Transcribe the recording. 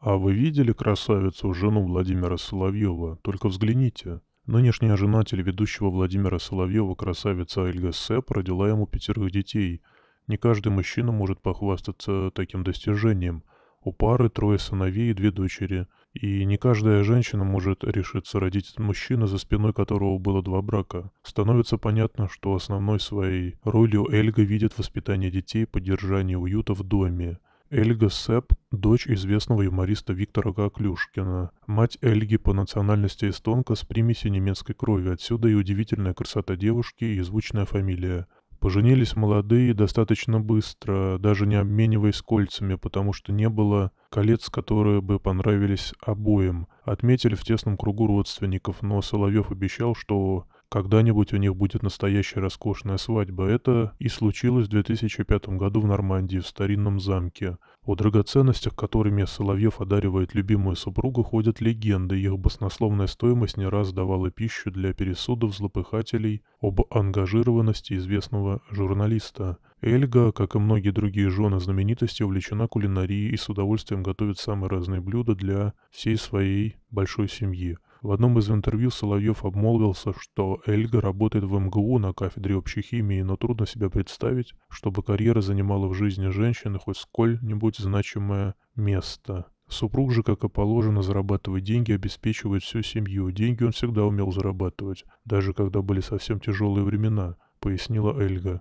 А вы видели красавицу, жену Владимира Соловьева? Только взгляните. Нынешняя жена телеведущего Владимира Соловьева, красавица Эльга Сэп, родила ему пятерых детей. Не каждый мужчина может похвастаться таким достижением. У пары трое сыновей и две дочери. И не каждая женщина может решиться родить мужчину, за спиной которого было два брака. Становится понятно, что основной своей ролью Эльга видит воспитание детей, поддержание уюта в доме. Эльга Сэп – дочь известного юмориста Виктора Коклюшкина. Мать Эльги по национальности эстонка с примесью немецкой крови, отсюда и удивительная красота девушки и звучная фамилия. Поженились молодые достаточно быстро, даже не обмениваясь кольцами, потому что не было колец, которые бы понравились обоим. Отметили в тесном кругу родственников, но Соловьев обещал, что когда-нибудь у них будет настоящая роскошная свадьба. Это и случилось в 2005 году в Нормандии, в старинном замке. О драгоценностях, которыми Соловьев одаривает любимую супругу, ходят легенды. Их баснословная стоимость не раз давала пищу для пересудов злопыхателей об ангажированности известного журналиста. Эльга, как и многие другие жены знаменитости, увлечена кулинарией и с удовольствием готовит самые разные блюда для всей своей большой семьи. В одном из интервью Соловьев обмолвился, что Эльга работает в МГУ на кафедре общей химии, но трудно себе представить, чтобы карьера занимала в жизни женщины хоть сколь-нибудь значимое место. Супруг же, как и положено, зарабатывает деньги, обеспечивает всю семью. Деньги он всегда умел зарабатывать, даже когда были совсем тяжелые времена, пояснила Эльга.